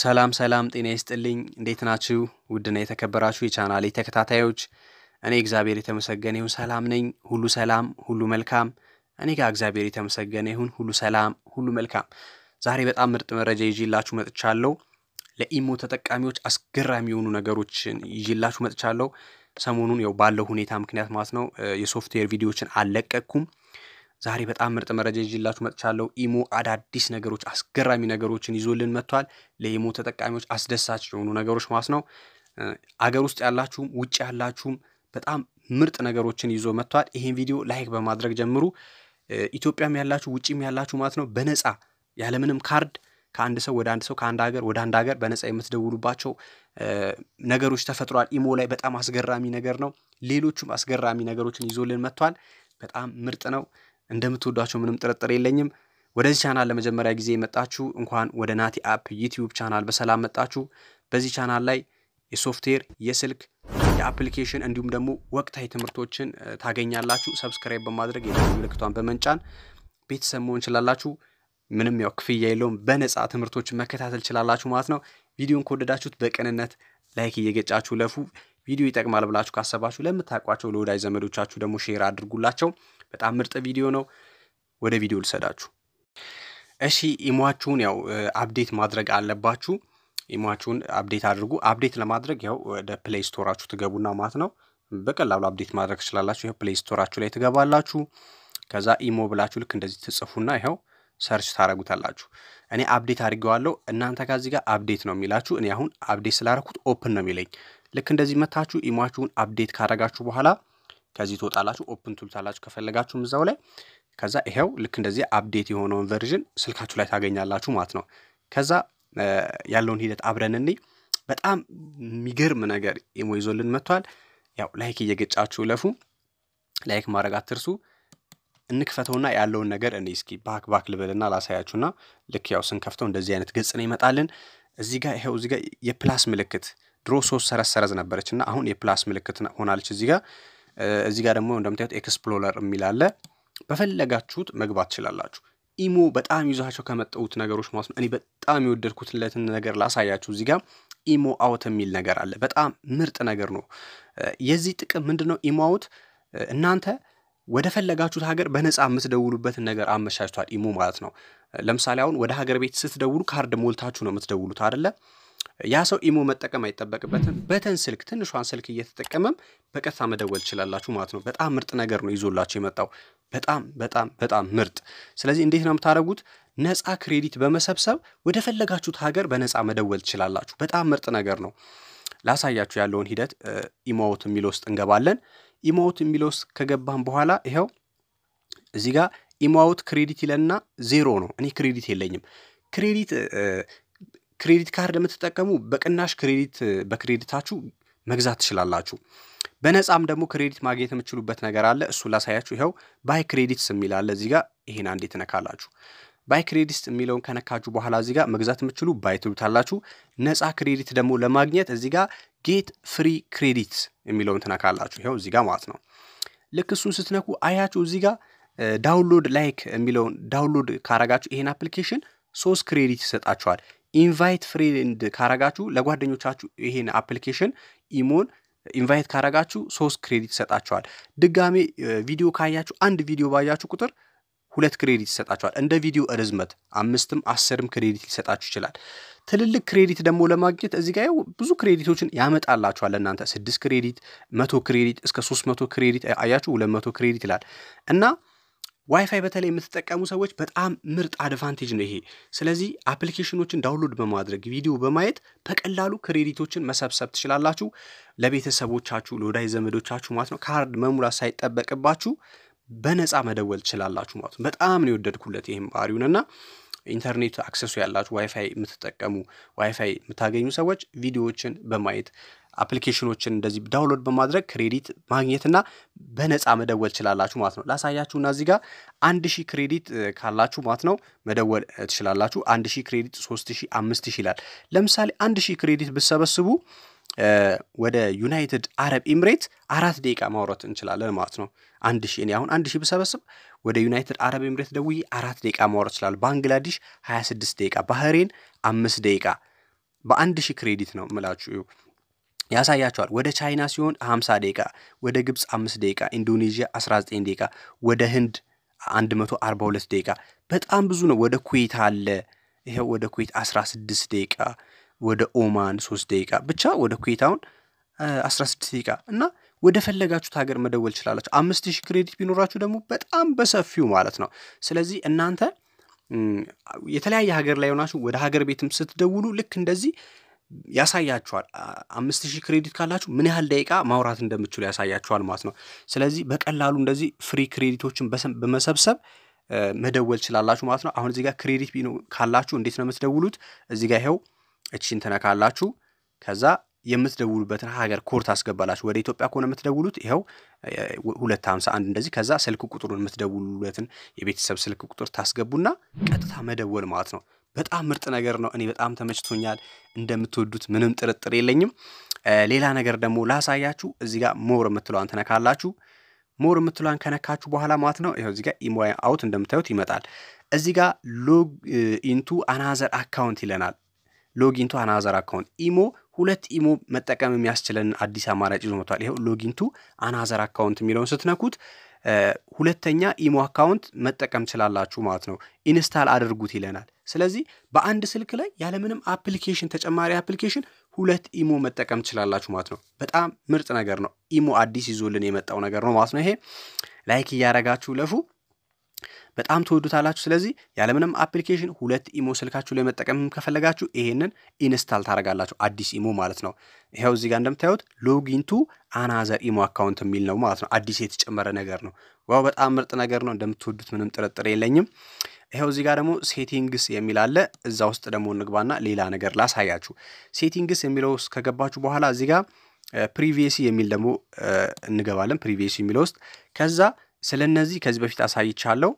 ሰላም ሰላም፣ ጤና ይስጥልኝ። እንዴት ናችሁ? ውድና የተከበራችሁ የቻናሌ ተከታታዮች፣ እኔ እግዚአብሔር የተመሰገነ ይሁን ሰላም ነኝ። ሁሉ ሰላም፣ ሁሉ መልካም። እኔ ጋር እግዚአብሔር የተመሰገነ ይሁን፣ ሁሉ ሰላም፣ ሁሉ መልካም። ዛሬ በጣም ምርጥ መረጃ ይዤላችሁ መጥቻለሁ። ለኢሞ ተጠቃሚዎች አስገራሚ የሆኑ ነገሮችን ይዤላችሁ መጥቻለሁ። ሰሞኑን ያው ባለው ሁኔታ ምክንያት ማለት ነው የሶፍትዌር ቪዲዮዎችን አለቀኩም ዛሬ በጣም ምርጥ መረጃ ይዤላችሁ መጥቻለሁ። ኢሞ አዳዲስ ነገሮች፣ አስገራሚ ነገሮችን ይዞልን መጥቷል። ለኢሞ ተጠቃሚዎች አስደሳች የሆኑ ነገሮች ማለት ነው። አገር ውስጥ ያላችሁም ውጭ ያላችሁም በጣም ምርጥ ነገሮችን ይዞ መጥቷል። ይሄን ቪዲዮ ላይክ በማድረግ ጀምሩ። ኢትዮጵያም ያላችሁ ውጭም ያላችሁ ማለት ነው በነፃ ያለምንም ካርድ ከአንድ ሰው ወደ አንድ ሰው ከአንድ ሀገር ወደ አንድ ሀገር በነፃ የምትደውሉባቸው ነገሮች ተፈጥሯል። ኢሞ ላይ በጣም አስገራሚ ነገር ነው። ሌሎቹም አስገራሚ ነገሮችን ይዞልን መጥቷል። በጣም ምርጥ ነው። እንደምትወዷቸው ምንም ጥርጥር የለኝም። ወደዚህ ቻናል ለመጀመሪያ ጊዜ የመጣችሁ እንኳን ወደ ናቲ አፕ ዩቲዩብ ቻናል በሰላም መጣችሁ። በዚህ ቻናል ላይ የሶፍትዌር፣ የስልክ፣ የአፕሊኬሽን እንዲሁም ደግሞ ወቅታዊ ትምህርቶችን ታገኛላችሁ። ሰብስክራይብ በማድረግ የደወል ምልክቷን በመንጫን ቤተሰብ መሆን ችላላችሁ። ምንም ያው ክፍያ የለውም። በነፃ ትምህርቶችን መከታተል ችላላችሁ ማለት ነው። ቪዲዮን ከወደዳችሁት በቅንነት ላይክ እየገጫችሁ ለፉ። ቪዲዮ ይጠቅማል ብላችሁ ካሰባችሁ ለምታውቋቸው ለወዳጅ ዘመዶቻችሁ ደግሞ ሼር አድርጉላቸው። በጣም ምርጥ ቪዲዮ ነው። ወደ ቪዲዮ ልሰዳችሁ። እሺ ኢሟችሁን ያው አፕዴት ማድረግ አለባችሁ። ኢሟችሁን አፕዴት አድርጉ። አፕዴት ለማድረግ ያው ወደ ፕሌይ ስቶራችሁ ትገቡና ማለት ነው በቀላሉ አፕዴት ማድረግ ትችላላችሁ። ይኸው ፕሌይ ስቶራችሁ ላይ ትገባላችሁ። ከዛ ኢሞ ብላችሁ ልክ እንደዚህ ትጽፉና ይኸው ሰርች ታደረጉታላችሁ። እኔ አፕዴት አድርገዋለሁ። እናንተ ከዚህ ጋር አፕዴት ነው የሚላችሁ። እኔ አሁን አፕዴት ስላረኩት ኦፕን ነው የሚለኝ። ልክ እንደዚህ መታችሁ ኢሟችሁን አፕዴት ካረጋችሁ በኋላ ከዚህ ትወጣላችሁ። ኦፕን ቱል ታላችሁ ከፈለጋችሁም እዛው ላይ ከዛ ይሄው ልክ እንደዚህ አፕዴት የሆነውን ቨርዥን ስልካችሁ ላይ ታገኛላችሁ ማለት ነው። ከዛ ያለውን ሂደት አብረን እንይ። በጣም የሚገርም ነገር ኢሞ ይዞልን መጥቷል። ያው ላይክ እየገጫችሁ ለፉ፣ ላይክ ማድረግ አትርሱ። እንክፈተውና ያለውን ነገር እኔ እስኪ ባክ ባክ ልበልና ላሳያችሁና ልክ ያው ስንከፍተው እንደዚህ አይነት ገጽ ነው ይመጣልን። እዚህ ጋር ይኸው እዚህ ጋር የፕላስ ምልክት ድሮ ሶስት ሰረዝ ሰረዝ ነበረች እና አሁን የፕላስ ምልክት ሆናለች እዚህ ጋር እዚህ ጋር ደግሞ እንደምታዩት ኤክስፕሎረር የሚል አለ። በፈለጋችሁት መግባት ትችላላችሁ። ኢሞ በጣም ይዟቸው ከመጠውት ነገሮች ማለት ነው። እኔ በጣም የወደድኩትለትን ነገር ላሳያችሁ። እዚህ ጋር ኢሞ አውት የሚል ነገር አለ። በጣም ምርጥ ነገር ነው። የዚህ ጥቅም ምንድነው ነው? ኢሞ አውት እናንተ ወደ ፈለጋችሁት ሀገር በነፃ የምትደውሉበትን ነገር አመቻችቷል ኢሞ ማለት ነው። ለምሳሌ አሁን ወደ ሀገር ቤት ስትደውሉ ካርድ ሞልታችሁ ነው የምትደውሉት አደለ? ያ ሰው ኢሞ መጠቀም አይጠበቅበትም። በተን ስልክ ትንሿን ስልክ እየተጠቀመም በቀጥታ መደወል ትችላላችሁ ማለት ነው። በጣም ምርጥ ነገር ነው ይዞላችሁ የመጣው በጣም በጣም በጣም ምርጥ። ስለዚህ እንዴት ነው የምታደርጉት? ነፃ ክሬዲት በመሰብሰብ ወደ ፈለጋችሁት ሀገር በነፃ መደወል ትችላላችሁ። በጣም ምርጥ ነገር ነው። ላሳያችሁ ያለውን ሂደት ኢሞውት የሚል ውስጥ እንገባለን። ኢሞውት የሚል ውስጥ ከገባን በኋላ ይኸው እዚህ ጋር ኢሞውት ክሬዲት ይለና ዜሮ ነው። እኔ ክሬዲት የለኝም። ክሬዲት ክሬዲት ካርድ የምትጠቀሙ በቅናሽ ክሬዲት በክሬዲታችሁ መግዛት ትችላላችሁ። በነፃም ደግሞ ክሬዲት ማግኘት የምችሉበት ነገር አለ። እሱ ላሳያችሁ። ይኸው ባይ ክሬዲትስ የሚል አለ። እዚህ ጋር ይሄን አንዴ ትነካላችሁ። ባይ ክሬዲትስ የሚለውን ከነካችሁ በኋላ እዚህ ጋር መግዛት የምችሉ ባይ ትሉታላችሁ። ነፃ ክሬዲት ደግሞ ለማግኘት እዚህ ጋር ጌት ፍሪ ክሬዲት የሚለውን ትነካላችሁ። ይኸው እዚህ ጋር ማለት ነው። ልክ እሱን ስትነኩ አያችሁ እዚህ ጋር ዳውንሎድ ላይክ የሚለውን ዳውንሎድ ካረጋችሁ ይሄን አፕሊኬሽን ሶስት ክሬዲት ይሰጣችኋል። ኢንቫይት ፍሬንድ ካረጋችሁ ለጓደኞቻችሁ ይሄን አፕሊኬሽን ኢሞን ኢንቫይት ካረጋችሁ ሶስት ክሬዲት ይሰጣችኋል። ድጋሜ ቪዲዮ ካያችሁ አንድ ቪዲዮ ባያችሁ ቁጥር ሁለት ክሬዲት ይሰጣችኋል። እንደ ቪዲዮ ርዝመት አምስትም አስርም ክሬዲት ሊሰጣችሁ ይችላል። ትልልቅ ክሬዲት ደግሞ ለማግኘት እዚህ ጋር ብዙ ክሬዲቶችን ያመጣላችኋል ለእናንተ ስድስት ክሬዲት፣ መቶ ክሬዲት እስከ ሶስት መቶ ክሬዲት አያችሁ፣ ሁለት መቶ ክሬዲት ይላል እና ዋይፋይ በተለይ የምትጠቀሙ ሰዎች በጣም ምርጥ አድቫንቴጅ ነው ይሄ። ስለዚህ አፕሊኬሽኖችን ዳውንሎድ በማድረግ ቪዲዮ በማየት በቀላሉ ክሬዲቶችን መሰብሰብ ትችላላችሁ። ለቤተሰቦቻችሁ፣ ለወዳጅ ዘመዶቻችሁ ማለት ነው ካርድ መሙላት ሳይጠበቅባችሁ በነፃ መደወል ትችላላችሁ ማለት ነው። በጣም ነው የወደድኩለት ይህም ባህሪውንና ኢንተርኔት አክሰሱ ያላችሁ ዋይፋይ የምትጠቀሙ ዋይፋይ የምታገኙ ሰዎች ቪዲዮዎችን በማየት አፕሊኬሽኖችን እንደዚህ ዳውንሎድ በማድረግ ክሬዲት ማግኘትና በነፃ መደወል ትችላላችሁ ማለት ነው። ላሳያችሁና እዚህ ጋር አንድ ሺህ ክሬዲት ካላችሁ ማለት ነው መደወል ትችላላችሁ። አንድ ሺህ ክሬዲት ሶስት ሺህ አምስት ሺህ ይላል። ለምሳሌ አንድ ሺህ ክሬዲት ብሰበስቡ ወደ ዩናይትድ አረብ ኤምሬት አራት ደቂቃ ማውራት እንችላለን ማለት ነው። አንድ ሺህ እኔ አሁን አንድ ሺህ ብሰበስብ ወደ ዩናይትድ አረብ ኤምሬት ደውዬ አራት ደቂቃ ማውራት እችላለሁ። ባንግላዴሽ 26 ደቂቃ፣ ባህሬን አምስት ደቂቃ በአንድ ሺህ ክሬዲት ነው ምላችሁ ያሳያቸዋል። ወደ ቻይና ሲሆን 50 ደቂቃ፣ ወደ ግብፅ 5 ደቂቃ፣ ኢንዶኔዥያ 19 ደቂቃ፣ ወደ ህንድ 142 ደቂቃ። በጣም ብዙ ነው። ወደ ኩዌት አለ። ይኸው ወደ ኩዌት 16 ደቂቃ፣ ወደ ኦማን 3 ደቂቃ። ብቻ ወደ ኩዌት አሁን 16 ደቂቃ እና ወደ ፈለጋችሁት ሀገር መደወል ትችላላችሁ። አምስት ሺህ ክሬዲት ቢኖራችሁ ደግሞ በጣም በሰፊው ማለት ነው። ስለዚህ እናንተ የተለያየ ሀገር ላይ ሆናችሁ ወደ ሀገር ቤትም ስትደውሉ ልክ እንደዚህ ያሳያችኋል። አምስት ሺህ ክሬዲት ካላችሁ ምን ያህል ደቂቃ ማውራት እንደምችሉ ያሳያችኋል ማለት ነው። ስለዚህ በቀላሉ እንደዚህ ፍሪ ክሬዲቶችን በመሰብሰብ መደወል ችላላችሁ ማለት ነው። አሁን እዚህ ጋር ክሬዲት ካላችሁ እንዴት ነው የምትደውሉት? እዚህ ጋር ይኸው እችን ትነካላችሁ። ከዛ የምትደውሉበትን ሀገር ኮድ ታስገባላችሁ። ወደ ኢትዮጵያ ከሆነ የምትደውሉት ይኸው ሁለት ሀምሳ አንድ እንደዚህ። ከዛ ስልክ ቁጥሩን የምትደውሉበትን የቤተሰብ ስልክ ቁጥር ታስገቡና ቀጥታ መደወል ማለት ነው። በጣም ምርጥ ነገር ነው። እኔ በጣም ተመችቶኛል። እንደምትወዱት ምንም ጥርጥር የለኝም። ሌላ ነገር ደግሞ ላሳያችሁ። እዚህ ጋር ሞር የምትለዋን ትነካላችሁ። ሞር የምትለዋን ከነካችሁ በኋላ ማለት ነው ይኸው እዚህ ጋር ኢሞ አውት እንደምታዩት ይመጣል። እዚህ ጋር ሎግ ኢንቱ አናዘር አካውንት ይለናል። ሎግ ኢንቱ አናዘር አካውንት ኢሞ ሁለት ኢሞ መጠቀም የሚያስችለን አዲስ አማራጭ ይዞ መጥቷል። ይኸው ሎግ ኢንቱ አናዘር አካውንት የሚለውን ስትነኩት ሁለተኛ ኢሞ አካውንት መጠቀም ችላላችሁ ማለት ነው። ኢንስታል አድርጉት ይለናል። ስለዚህ በአንድ ስልክ ላይ ያለምንም አፕሊኬሽን ተጨማሪ አፕሊኬሽን ሁለት ኢሞ መጠቀም ትችላላችሁ ማለት ነው። በጣም ምርጥ ነገር ነው። ኢሞ አዲስ ይዞልን የመጣው ነገር ነው ማለት ነው። ይሄ ላይክ እያረጋችሁ ለፉ በጣም ትወዱታላችሁ። ስለዚህ ያለምንም አፕሊኬሽን ሁለት ኢሞ ስልካችሁ ላይ መጠቀም ከፈለጋችሁ ይሄንን ኢንስታል ታደርጋላችሁ፣ አዲስ ኢሞ ማለት ነው። ይኸው እዚህ ጋር እንደምታዩት ሎጊንቱ አናዘር ኢሞ አካውንት የሚል ነው ማለት ነው። አዲስ የተጨመረ ነገር ነው። ዋው በጣም ምርጥ ነገር ነው። እንደምትወዱት ምንም ጥርጥር የለኝም። ይኸው እዚህ ጋር ደግሞ ሴቲንግስ የሚል አለ። እዛ ውስጥ ደግሞ እንግባና ሌላ ነገር ላሳያችሁ። ሴቲንግስ የሚለው ውስጥ ከገባችሁ በኋላ እዚህ ጋር ፕሪቬሲ የሚል ደግሞ እንገባለን። ፕሪቪየሲ የሚለው ውስጥ ከዛ ስለነዚህ ከዚህ በፊት አሳይቻለሁ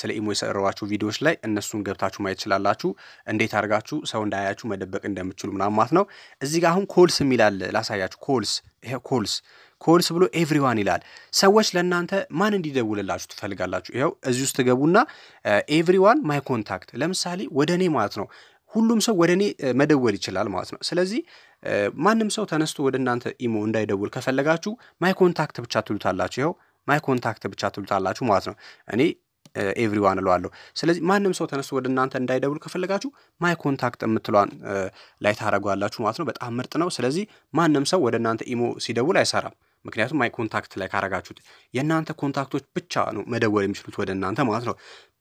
ስለ ኢሞ የሰራኋቸው ቪዲዮዎች ላይ እነሱን ገብታችሁ ማየት ትችላላችሁ። እንዴት አድርጋችሁ ሰው እንዳያችሁ መደበቅ እንደምችሉ ምናማት ማለት ነው። እዚህ ጋር አሁን ኮልስ የሚላል ላሳያችሁ። ኮልስ ይሄ ኮልስ ኮልስ ብሎ ኤቭሪዋን ይላል። ሰዎች ለእናንተ ማን እንዲደውልላችሁ ትፈልጋላችሁ? ይኸው እዚህ ውስጥ ገቡና ኤቭሪዋን ማይ ኮንታክት፣ ለምሳሌ ወደ እኔ ማለት ነው። ሁሉም ሰው ወደ እኔ መደወል ይችላል ማለት ነው። ስለዚህ ማንም ሰው ተነስቶ ወደ እናንተ ኢሞ እንዳይደውል ከፈለጋችሁ ማይ ኮንታክት ብቻ ትሉታላችሁ። ይኸው ማይ ኮንታክት ብቻ ትሉታላችሁ ማለት ነው። እኔ ኤቭሪዋን እለዋለሁ። ስለዚህ ማንም ሰው ተነስቶ ወደ እናንተ እንዳይደውል ከፈለጋችሁ ማይ ኮንታክት የምትሏን ላይ ታደረጓላችሁ ማለት ነው። በጣም ምርጥ ነው። ስለዚህ ማንም ሰው ወደ እናንተ ኢሞ ሲደውል አይሰራም። ምክንያቱም ማይ ኮንታክት ላይ ካረጋችሁት የእናንተ ኮንታክቶች ብቻ ነው መደወል የሚችሉት ወደ እናንተ ማለት ነው።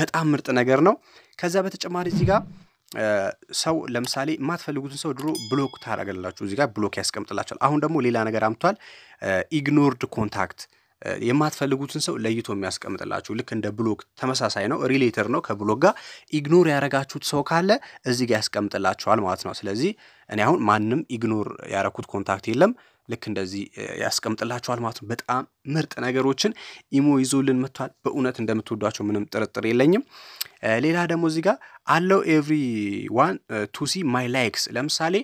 በጣም ምርጥ ነገር ነው። ከዛ በተጨማሪ እዚህ ጋር ሰው ለምሳሌ የማትፈልጉትን ሰው ድሮ ብሎክ ታደረገላችሁ፣ እዚህ ጋር ብሎክ ያስቀምጥላችኋል። አሁን ደግሞ ሌላ ነገር አምቷል ኢግኖርድ ኮንታክት የማትፈልጉትን ሰው ለይቶ የሚያስቀምጥላችሁ ልክ እንደ ብሎክ ተመሳሳይ ነው፣ ሪሌተር ነው ከብሎክ ጋር። ኢግኖር ያደረጋችሁት ሰው ካለ እዚህ ጋር ያስቀምጥላችኋል ማለት ነው። ስለዚህ እኔ አሁን ማንም ኢግኖር ያደረኩት ኮንታክት የለም። ልክ እንደዚህ ያስቀምጥላችኋል ማለት ነው። በጣም ምርጥ ነገሮችን ኢሞ ይዞልን መጥቷል። በእውነት እንደምትወዷቸው ምንም ጥርጥር የለኝም። ሌላ ደግሞ እዚህ ጋር አለው ኤቭሪ ዋን ቱ ሲ ማይ ላይክስ ለምሳሌ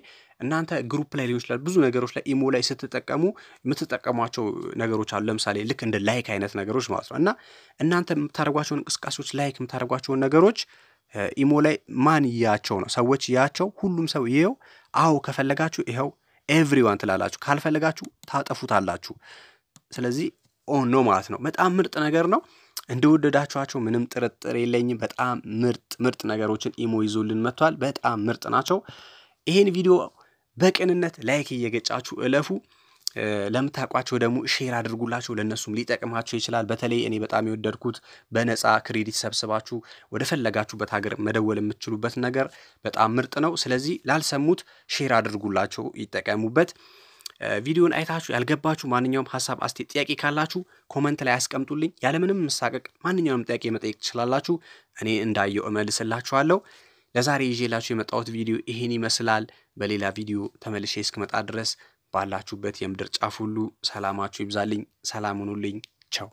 እናንተ ግሩፕ ላይ ሊሆን ይችላል ብዙ ነገሮች ላይ ኢሞ ላይ ስትጠቀሙ የምትጠቀሟቸው ነገሮች አሉ። ለምሳሌ ልክ እንደ ላይክ አይነት ነገሮች ማለት ነው እና እናንተ የምታደርጓቸውን እንቅስቃሴዎች ላይክ የምታደርጓቸውን ነገሮች ኢሞ ላይ ማን ያቸው ነው ሰዎች ያቸው ሁሉም ሰው ይኸው። አዎ ከፈለጋችሁ ይኸው ኤቭሪዋን ትላላችሁ፣ ካልፈለጋችሁ ታጠፉታላችሁ። ስለዚህ ኦን ነው ማለት ነው። በጣም ምርጥ ነገር ነው። እንደወደዳችኋቸው ምንም ጥርጥር የለኝም። በጣም ምርጥ ምርጥ ነገሮችን ኢሞ ይዞልን መጥቷል። በጣም ምርጥ ናቸው። ይሄን ቪዲዮ በቅንነት ላይክ እየገጫችሁ እለፉ። ለምታውቋቸው ደግሞ ሼር አድርጉላቸው፣ ለእነሱም ሊጠቅማቸው ይችላል። በተለይ እኔ በጣም የወደድኩት በነፃ ክሬዲት ሰብስባችሁ ወደ ፈለጋችሁበት ሀገር መደወል የምትችሉበት ነገር በጣም ምርጥ ነው። ስለዚህ ላልሰሙት ሼር አድርጉላቸው፣ ይጠቀሙበት። ቪዲዮን አይታችሁ ያልገባችሁ ማንኛውም ሀሳብ፣ አስቴ ጥያቄ ካላችሁ ኮመንት ላይ ያስቀምጡልኝ። ያለምንም መሳቀቅ ማንኛውም ጥያቄ መጠየቅ ትችላላችሁ። እኔ እንዳየው እመልስላችኋለሁ። ለዛሬ ይዤላችሁ የመጣሁት ቪዲዮ ይሄን ይመስላል። በሌላ ቪዲዮ ተመልሼ እስክመጣ ድረስ ባላችሁበት የምድር ጫፍ ሁሉ ሰላማችሁ ይብዛልኝ። ሰላም ሁኑልኝ። ቻው